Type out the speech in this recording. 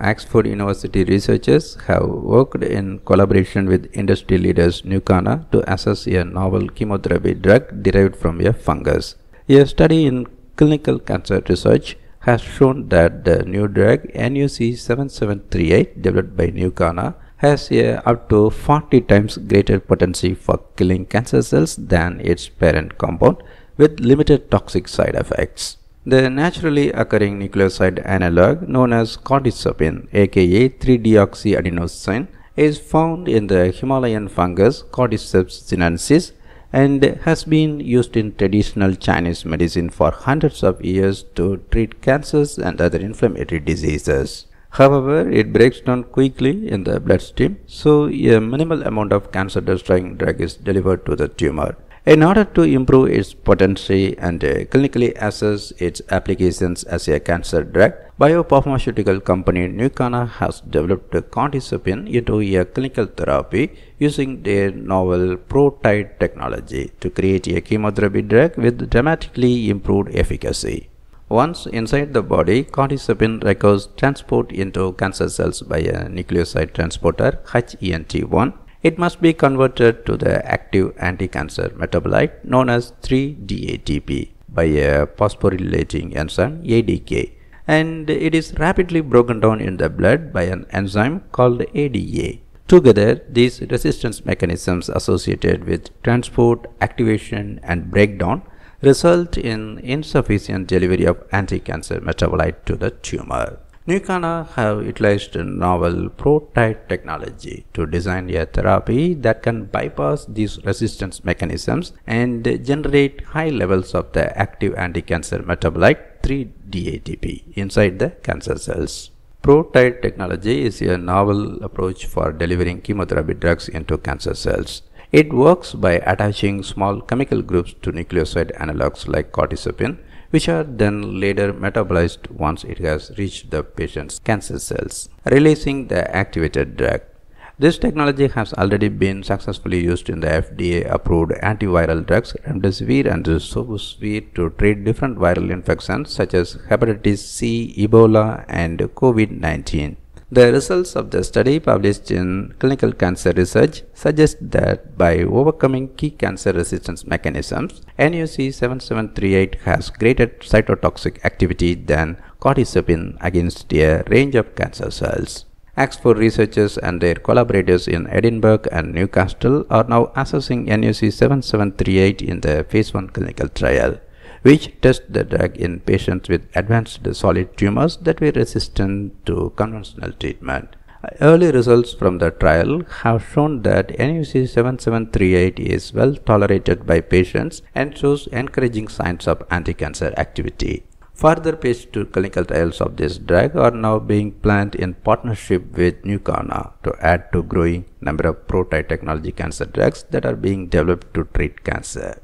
Oxford University researchers have worked in collaboration with industry leaders Nucana to assess a novel chemotherapy drug derived from a fungus. A study in clinical cancer research has shown that the new drug NUC7738 developed by Nucana has a up to 40 times greater potency for killing cancer cells than its parent compound with limited toxic side effects. The naturally occurring nucleoside analog known as cordycepin, aka 3-deoxyadenosine is found in the Himalayan fungus cordyceps sinensis and has been used in traditional Chinese medicine for hundreds of years to treat cancers and other inflammatory diseases. However, it breaks down quickly in the bloodstream, so a minimal amount of cancer-destroying drug is delivered to the tumor. In order to improve its potency and uh, clinically assess its applications as a cancer drug, biopharmaceutical company Nucana has developed cortisepin into a clinical therapy using their novel protide technology to create a chemotherapy drug with dramatically improved efficacy. Once inside the body, cortisepin records transport into cancer cells by a nucleoside transporter HENT1 it must be converted to the active anti-cancer metabolite known as 3-DATP by a phosphorylating enzyme ADK and it is rapidly broken down in the blood by an enzyme called ADA. Together, these resistance mechanisms associated with transport, activation and breakdown result in insufficient delivery of anti-cancer metabolite to the tumor. Nucana have utilized novel prototype technology to design a therapy that can bypass these resistance mechanisms and generate high levels of the active anti-cancer metabolite 3-DATP inside the cancer cells. Prototype technology is a novel approach for delivering chemotherapy drugs into cancer cells. It works by attaching small chemical groups to nucleoside analogs like cortisepin which are then later metabolized once it has reached the patient's cancer cells, releasing the activated drug. This technology has already been successfully used in the FDA-approved antiviral drugs remdesivir and sovusvir to treat different viral infections such as hepatitis C, Ebola, and COVID-19. The results of the study published in Clinical Cancer Research suggest that by overcoming key cancer resistance mechanisms, NUC7738 has greater cytotoxic activity than cortisepin against a range of cancer cells. Axford researchers and their collaborators in Edinburgh and Newcastle are now assessing NUC7738 in the phase 1 clinical trial which test the drug in patients with advanced solid tumors that were resistant to conventional treatment. Early results from the trial have shown that NUC 7738 is well tolerated by patients and shows encouraging signs of anti-cancer activity. Further phase 2 clinical trials of this drug are now being planned in partnership with Nucana to add to growing number of prototype technology cancer drugs that are being developed to treat cancer.